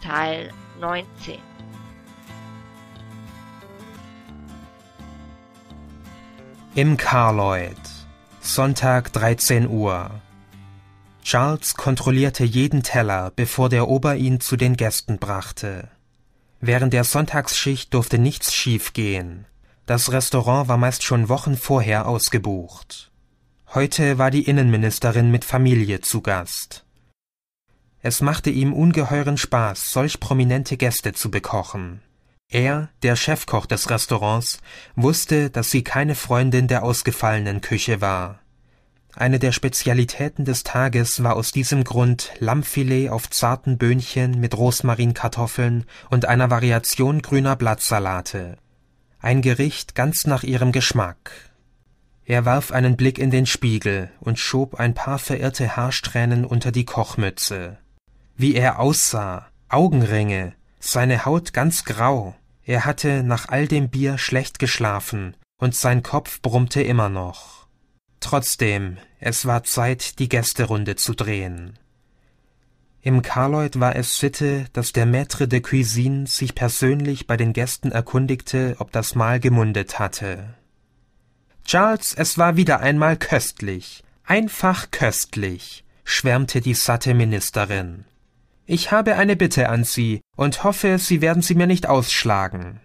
Teil 19. Im Carloyd, Sonntag 13 Uhr. Charles kontrollierte jeden Teller, bevor der Ober ihn zu den Gästen brachte. Während der Sonntagsschicht durfte nichts schiefgehen. Das Restaurant war meist schon Wochen vorher ausgebucht. Heute war die Innenministerin mit Familie zu Gast. Es machte ihm ungeheuren Spaß, solch prominente Gäste zu bekochen. Er, der Chefkoch des Restaurants, wusste, dass sie keine Freundin der ausgefallenen Küche war. Eine der Spezialitäten des Tages war aus diesem Grund Lammfilet auf zarten Böhnchen mit Rosmarinkartoffeln und einer Variation grüner Blattsalate. Ein Gericht ganz nach ihrem Geschmack. Er warf einen Blick in den Spiegel und schob ein paar verirrte Haarsträhnen unter die Kochmütze wie er aussah, Augenringe, seine Haut ganz grau, er hatte nach all dem Bier schlecht geschlafen, und sein Kopf brummte immer noch. Trotzdem, es war Zeit, die Gästerunde zu drehen. Im Karloid war es Sitte, dass der Maître de Cuisine sich persönlich bei den Gästen erkundigte, ob das Mahl gemundet hatte. Charles, es war wieder einmal köstlich, einfach köstlich, schwärmte die satte Ministerin. Ich habe eine Bitte an Sie und hoffe, Sie werden sie mir nicht ausschlagen.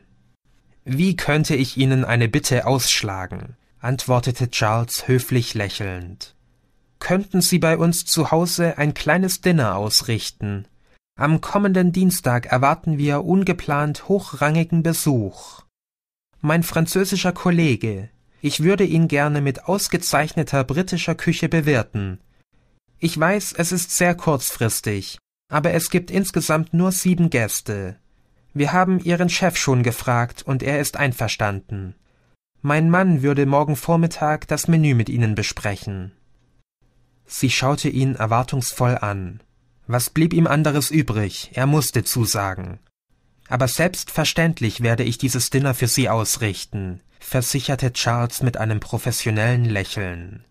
Wie könnte ich Ihnen eine Bitte ausschlagen? antwortete Charles höflich lächelnd. Könnten Sie bei uns zu Hause ein kleines Dinner ausrichten? Am kommenden Dienstag erwarten wir ungeplant hochrangigen Besuch. Mein französischer Kollege, ich würde ihn gerne mit ausgezeichneter britischer Küche bewirten. Ich weiß, es ist sehr kurzfristig, aber es gibt insgesamt nur sieben Gäste. Wir haben Ihren Chef schon gefragt und er ist einverstanden. Mein Mann würde morgen Vormittag das Menü mit Ihnen besprechen. Sie schaute ihn erwartungsvoll an. Was blieb ihm anderes übrig? Er musste zusagen. Aber selbstverständlich werde ich dieses Dinner für Sie ausrichten, versicherte Charles mit einem professionellen Lächeln.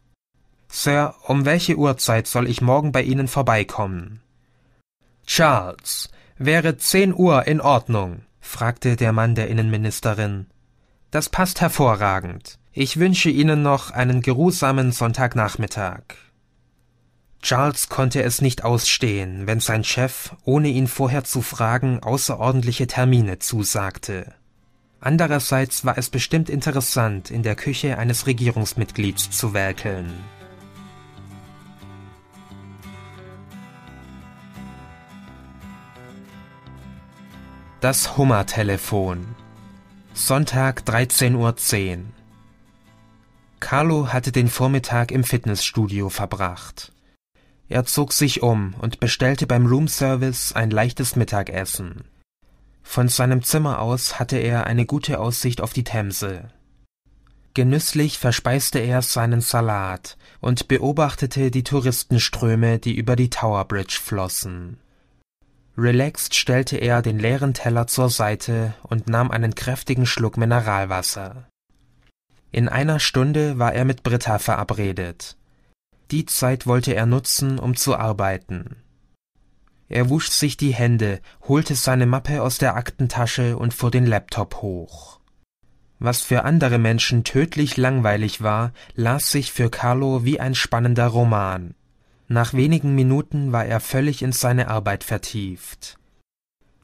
Sir, um welche Uhrzeit soll ich morgen bei Ihnen vorbeikommen? Charles, wäre zehn Uhr in Ordnung? fragte der Mann der Innenministerin. Das passt hervorragend. Ich wünsche Ihnen noch einen geruhsamen Sonntagnachmittag. Charles konnte es nicht ausstehen, wenn sein Chef, ohne ihn vorher zu fragen, außerordentliche Termine zusagte. Andererseits war es bestimmt interessant, in der Küche eines Regierungsmitglieds zu werkeln. Das Hummertelefon. Sonntag 13.10 Uhr. Carlo hatte den Vormittag im Fitnessstudio verbracht. Er zog sich um und bestellte beim Roomservice ein leichtes Mittagessen. Von seinem Zimmer aus hatte er eine gute Aussicht auf die Themse. Genüsslich verspeiste er seinen Salat und beobachtete die Touristenströme, die über die Tower Bridge flossen. Relaxed stellte er den leeren Teller zur Seite und nahm einen kräftigen Schluck Mineralwasser. In einer Stunde war er mit Britta verabredet. Die Zeit wollte er nutzen, um zu arbeiten. Er wusch sich die Hände, holte seine Mappe aus der Aktentasche und fuhr den Laptop hoch. Was für andere Menschen tödlich langweilig war, las sich für Carlo wie ein spannender Roman. Nach wenigen Minuten war er völlig in seine Arbeit vertieft.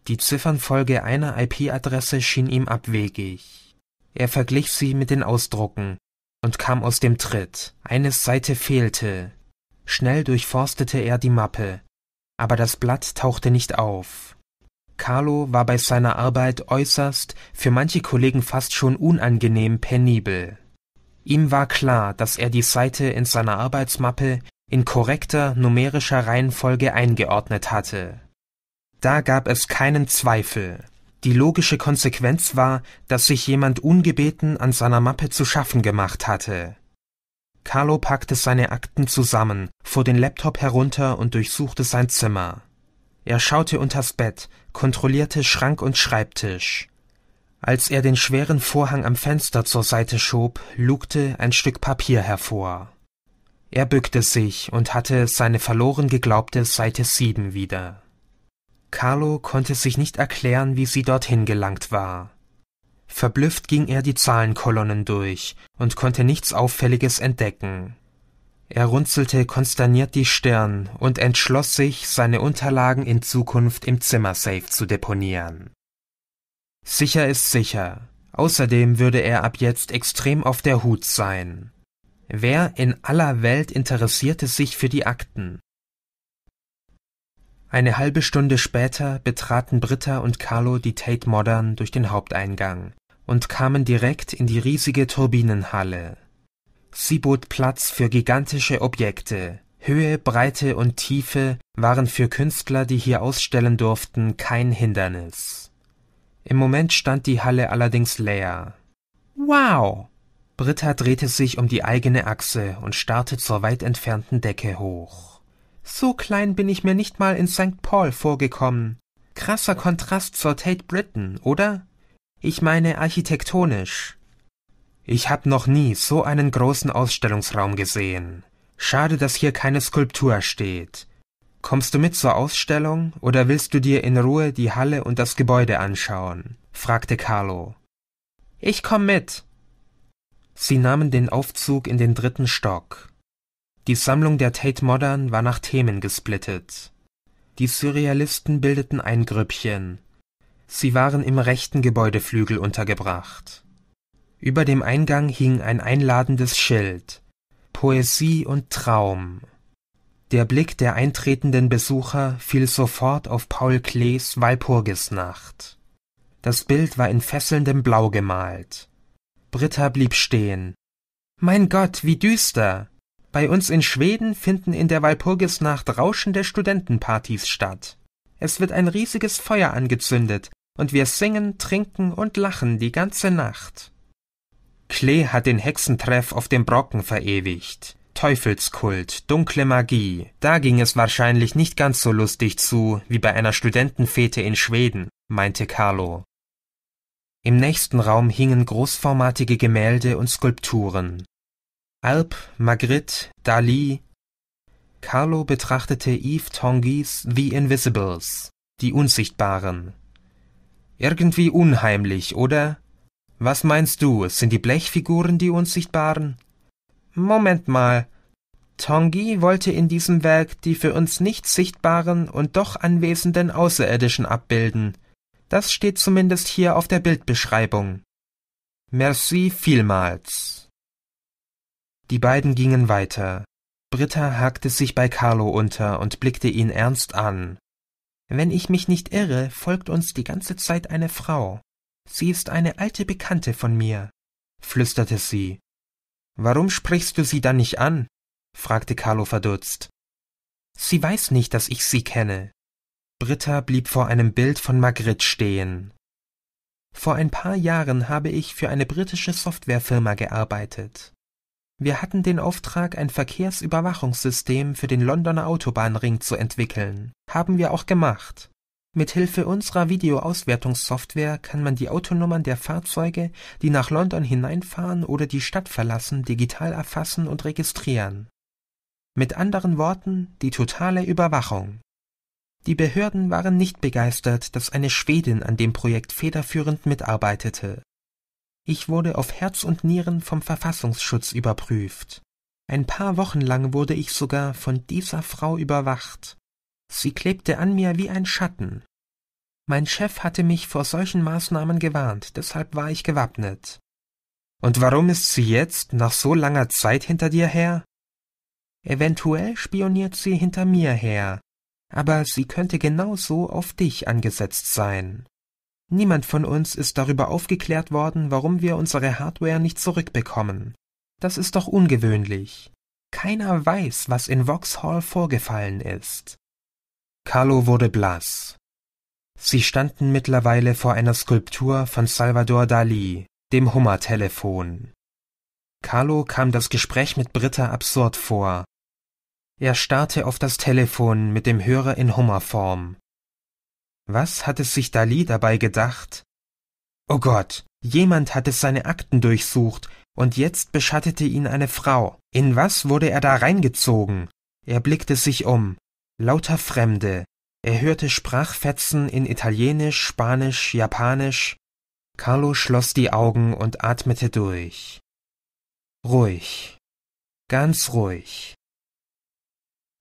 Die Ziffernfolge einer IP-Adresse schien ihm abwegig. Er verglich sie mit den Ausdrucken und kam aus dem Tritt. Eine Seite fehlte. Schnell durchforstete er die Mappe, aber das Blatt tauchte nicht auf. Carlo war bei seiner Arbeit äußerst, für manche Kollegen fast schon unangenehm penibel. Ihm war klar, dass er die Seite in seiner Arbeitsmappe in korrekter numerischer Reihenfolge eingeordnet hatte. Da gab es keinen Zweifel. Die logische Konsequenz war, dass sich jemand ungebeten an seiner Mappe zu schaffen gemacht hatte. Carlo packte seine Akten zusammen, fuhr den Laptop herunter und durchsuchte sein Zimmer. Er schaute unters Bett, kontrollierte Schrank und Schreibtisch. Als er den schweren Vorhang am Fenster zur Seite schob, lugte ein Stück Papier hervor. Er bückte sich und hatte seine verloren geglaubte Seite 7 wieder. Carlo konnte sich nicht erklären, wie sie dorthin gelangt war. Verblüfft ging er die Zahlenkolonnen durch und konnte nichts Auffälliges entdecken. Er runzelte konsterniert die Stirn und entschloss sich, seine Unterlagen in Zukunft im Zimmersafe zu deponieren. Sicher ist sicher. Außerdem würde er ab jetzt extrem auf der Hut sein. Wer in aller Welt interessierte sich für die Akten? Eine halbe Stunde später betraten Britta und Carlo die Tate Modern durch den Haupteingang und kamen direkt in die riesige Turbinenhalle. Sie bot Platz für gigantische Objekte. Höhe, Breite und Tiefe waren für Künstler, die hier ausstellen durften, kein Hindernis. Im Moment stand die Halle allerdings leer. Wow, Britta drehte sich um die eigene Achse und starrte zur weit entfernten Decke hoch. So klein bin ich mir nicht mal in St. Paul vorgekommen. Krasser Kontrast zur Tate Britain, oder? Ich meine architektonisch. Ich hab noch nie so einen großen Ausstellungsraum gesehen. Schade, dass hier keine Skulptur steht. Kommst du mit zur Ausstellung oder willst du dir in Ruhe die Halle und das Gebäude anschauen? fragte Carlo. Ich komm mit, Sie nahmen den Aufzug in den dritten Stock. Die Sammlung der Tate Modern war nach Themen gesplittet. Die Surrealisten bildeten ein Grüppchen. Sie waren im rechten Gebäudeflügel untergebracht. Über dem Eingang hing ein einladendes Schild Poesie und Traum. Der Blick der eintretenden Besucher fiel sofort auf Paul Klees Walpurgisnacht. Das Bild war in fesselndem Blau gemalt. Britta blieb stehen. Mein Gott, wie düster. Bei uns in Schweden finden in der Walpurgisnacht rauschende Studentenpartys statt. Es wird ein riesiges Feuer angezündet, und wir singen, trinken und lachen die ganze Nacht. Klee hat den Hexentreff auf dem Brocken verewigt. Teufelskult, dunkle Magie, da ging es wahrscheinlich nicht ganz so lustig zu wie bei einer Studentenfete in Schweden, meinte Carlo. Im nächsten Raum hingen großformatige Gemälde und Skulpturen. Alp, Magritte, Dali. Carlo betrachtete Yves Tongis The Invisibles, die Unsichtbaren. Irgendwie unheimlich, oder? Was meinst du, es sind die Blechfiguren die Unsichtbaren? Moment mal. Tongi wollte in diesem Werk die für uns nicht sichtbaren und doch anwesenden Außerirdischen abbilden. Das steht zumindest hier auf der Bildbeschreibung. Merci vielmals. Die beiden gingen weiter. Britta hakte sich bei Carlo unter und blickte ihn ernst an. Wenn ich mich nicht irre, folgt uns die ganze Zeit eine Frau. Sie ist eine alte Bekannte von mir, flüsterte sie. Warum sprichst du sie dann nicht an? fragte Carlo verdutzt. Sie weiß nicht, dass ich sie kenne. Britta blieb vor einem Bild von Magritte stehen. Vor ein paar Jahren habe ich für eine britische Softwarefirma gearbeitet. Wir hatten den Auftrag, ein Verkehrsüberwachungssystem für den Londoner Autobahnring zu entwickeln. Haben wir auch gemacht. Mithilfe unserer Videoauswertungssoftware kann man die Autonummern der Fahrzeuge, die nach London hineinfahren oder die Stadt verlassen, digital erfassen und registrieren. Mit anderen Worten, die totale Überwachung. Die Behörden waren nicht begeistert, dass eine Schwedin an dem Projekt federführend mitarbeitete. Ich wurde auf Herz und Nieren vom Verfassungsschutz überprüft. Ein paar Wochen lang wurde ich sogar von dieser Frau überwacht. Sie klebte an mir wie ein Schatten. Mein Chef hatte mich vor solchen Maßnahmen gewarnt, deshalb war ich gewappnet. Und warum ist sie jetzt, nach so langer Zeit, hinter dir her? Eventuell spioniert sie hinter mir her, aber sie könnte genauso auf dich angesetzt sein. Niemand von uns ist darüber aufgeklärt worden, warum wir unsere Hardware nicht zurückbekommen. Das ist doch ungewöhnlich. Keiner weiß, was in Vauxhall vorgefallen ist. Carlo wurde blass. Sie standen mittlerweile vor einer Skulptur von Salvador Dali, dem Hummertelefon. Carlo kam das Gespräch mit Britta absurd vor, er starrte auf das Telefon mit dem Hörer in Hummerform. Was hatte sich Dali dabei gedacht? Oh Gott, jemand hatte seine Akten durchsucht und jetzt beschattete ihn eine Frau. In was wurde er da reingezogen? Er blickte sich um. Lauter Fremde. Er hörte Sprachfetzen in Italienisch, Spanisch, Japanisch. Carlo schloss die Augen und atmete durch. Ruhig. Ganz ruhig.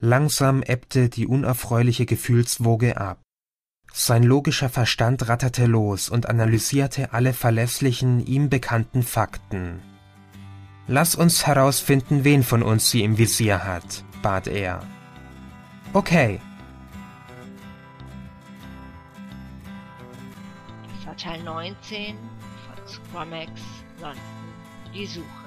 Langsam ebbte die unerfreuliche Gefühlswoge ab. Sein logischer Verstand ratterte los und analysierte alle verlässlichen, ihm bekannten Fakten. Lass uns herausfinden, wen von uns sie im Visier hat, bat er. Okay. Das war Teil 19 von Squamax London. Die Suche